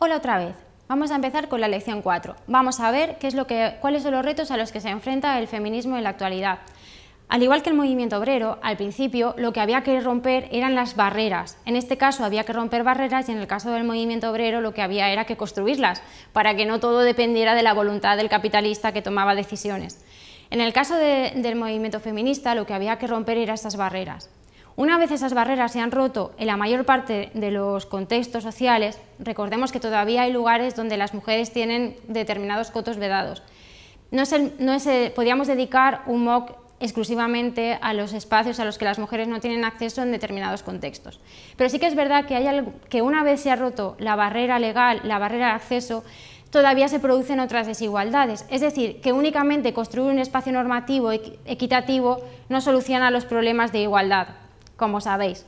Hola otra vez. Vamos a empezar con la lección 4. Vamos a ver qué es lo cuáles son los retos a los que se enfrenta el feminismo en la actualidad. Al igual que el movimiento obrero, al principio lo que había que romper eran las barreras. En este caso había que romper barreras y en el caso del movimiento obrero lo que había era que construirlas, para que no todo dependiera de la voluntad del capitalista que tomaba decisiones. En el caso del movimiento feminista lo que había que romper eran estas barreras. Una vez esas barreras se han roto en la mayor parte de los contextos sociales, recordemos que todavía hay lugares donde las mujeres tienen determinados cotos vedados. No, no eh, podíamos dedicar un MOOC exclusivamente a los espacios a los que las mujeres no tienen acceso en determinados contextos. Pero sí que es verdad que, hay que una vez se ha roto la barrera legal, la barrera de acceso, todavía se producen otras desigualdades. Es decir, que únicamente construir un espacio normativo equitativo no soluciona los problemas de igualdad como sabéis.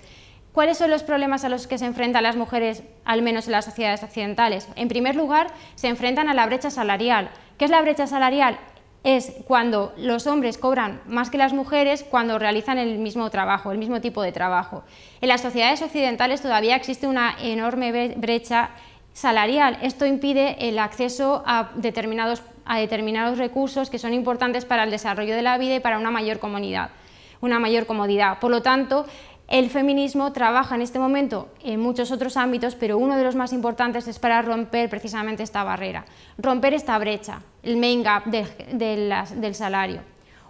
¿Cuáles son los problemas a los que se enfrentan las mujeres, al menos en las sociedades occidentales? En primer lugar, se enfrentan a la brecha salarial. ¿Qué es la brecha salarial? Es cuando los hombres cobran más que las mujeres cuando realizan el mismo trabajo, el mismo tipo de trabajo. En las sociedades occidentales todavía existe una enorme brecha salarial. Esto impide el acceso a determinados, a determinados recursos que son importantes para el desarrollo de la vida y para una mayor comunidad una mayor comodidad. Por lo tanto, el feminismo trabaja en este momento en muchos otros ámbitos, pero uno de los más importantes es para romper precisamente esta barrera, romper esta brecha, el main gap del salario.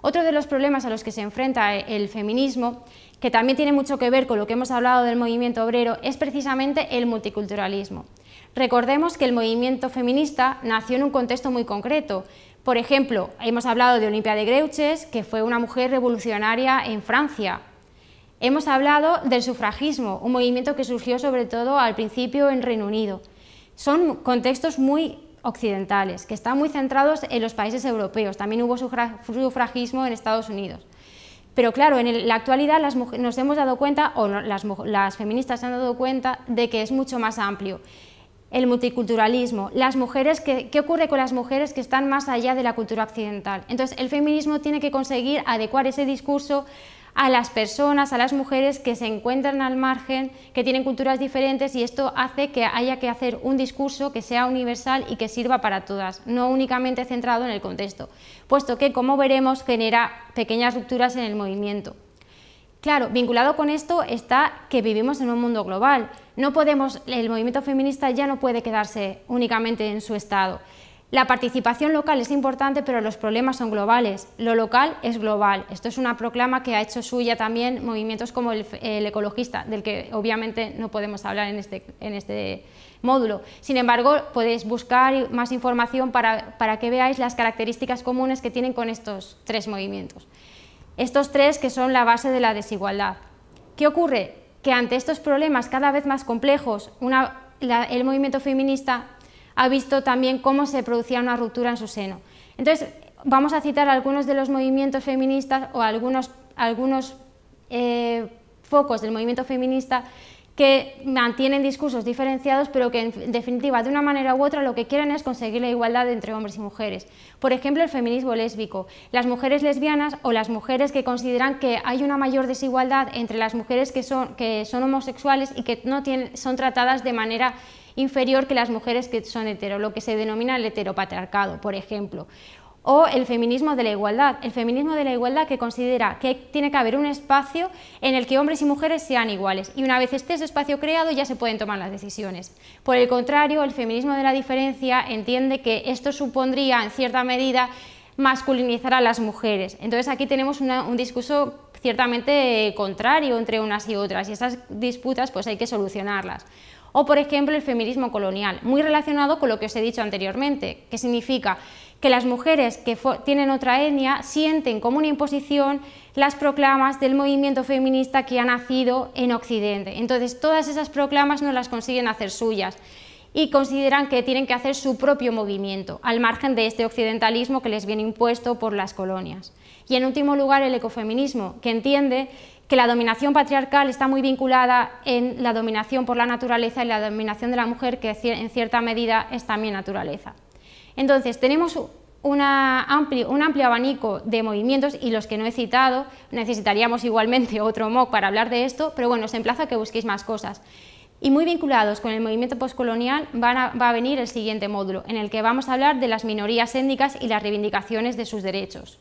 Otro de los problemas a los que se enfrenta el feminismo, que también tiene mucho que ver con lo que hemos hablado del movimiento obrero, es precisamente el multiculturalismo. Recordemos que el movimiento feminista nació en un contexto muy concreto, por ejemplo, hemos hablado de Olimpia de Greuches, que fue una mujer revolucionaria en Francia. Hemos hablado del sufragismo, un movimiento que surgió sobre todo al principio en Reino Unido. Son contextos muy occidentales, que están muy centrados en los países europeos. También hubo sufragismo en Estados Unidos. Pero claro, en la actualidad las nos hemos dado cuenta, o las, las feministas se han dado cuenta, de que es mucho más amplio el multiculturalismo, las mujeres, ¿qué ocurre con las mujeres que están más allá de la cultura occidental? Entonces, el feminismo tiene que conseguir adecuar ese discurso a las personas, a las mujeres que se encuentran al margen, que tienen culturas diferentes y esto hace que haya que hacer un discurso que sea universal y que sirva para todas, no únicamente centrado en el contexto, puesto que, como veremos, genera pequeñas rupturas en el movimiento. Claro, vinculado con esto está que vivimos en un mundo global. No podemos, el movimiento feminista ya no puede quedarse únicamente en su estado. La participación local es importante, pero los problemas son globales. Lo local es global. Esto es una proclama que ha hecho suya también movimientos como el, ecologista, del que obviamente no podemos hablar en este, este módulo. Sin embargo, podéis buscar más información para que veáis las características comunes que tienen con estos tres movimientos. Estos tres que son la base de la desigualdad. ¿Qué ocurre? Que ante estos problemas cada vez más complejos, el movimiento feminista ha visto también cómo se producía una ruptura en su seno. Entonces, vamos a citar algunos de los movimientos feministas o algunos, algunos eh, focos del movimiento feminista que mantienen discursos diferenciados, pero que en definitiva, de una manera u otra, lo que quieren es conseguir la igualdad entre hombres y mujeres. Por ejemplo, el feminismo lésbico. Las mujeres lesbianas o las mujeres que consideran que hay una mayor desigualdad entre las mujeres que son, que son homosexuales y que no son tratadas de manera inferior que las mujeres que son hetero, lo que se denomina el heteropatriarcado, por ejemplo o el feminismo de la igualdad, el feminismo de la igualdad que considera que tiene que haber un espacio en el que hombres y mujeres sean iguales y una vez esté ese espacio creado ya se pueden tomar las decisiones. Por el contrario, el feminismo de la diferencia entiende que esto supondría en cierta medida masculinizar a las mujeres. Entonces aquí tenemos un discurso ciertamente eh, contrario entre unas y otras y esas disputas pues hay que solucionarlas. O por ejemplo el feminismo colonial, muy relacionado con lo que os he dicho anteriormente, que significa que las mujeres que tienen otra etnia sienten como una imposición las proclamas del movimiento feminista que ha nacido en Occidente. Entonces, todas esas proclamas no las consiguen hacer suyas y consideran que tienen que hacer su propio movimiento, al margen de este occidentalismo que les viene impuesto por las colonias. Y en último lugar, el ecofeminismo, que entiende que la dominación patriarcal está muy vinculada en la dominación por la naturaleza y la dominación de la mujer, que en cierta medida es también naturaleza. Entonces, tenemos un amplio abanico de movimientos y los que no he citado, necesitaríamos igualmente otro MOOC para hablar de esto, pero bueno, os emplazo a que busquéis más cosas. Y muy vinculados con el movimiento postcolonial va a venir el siguiente módulo, en el que vamos a hablar de las minorías étnicas y las reivindicaciones de sus derechos.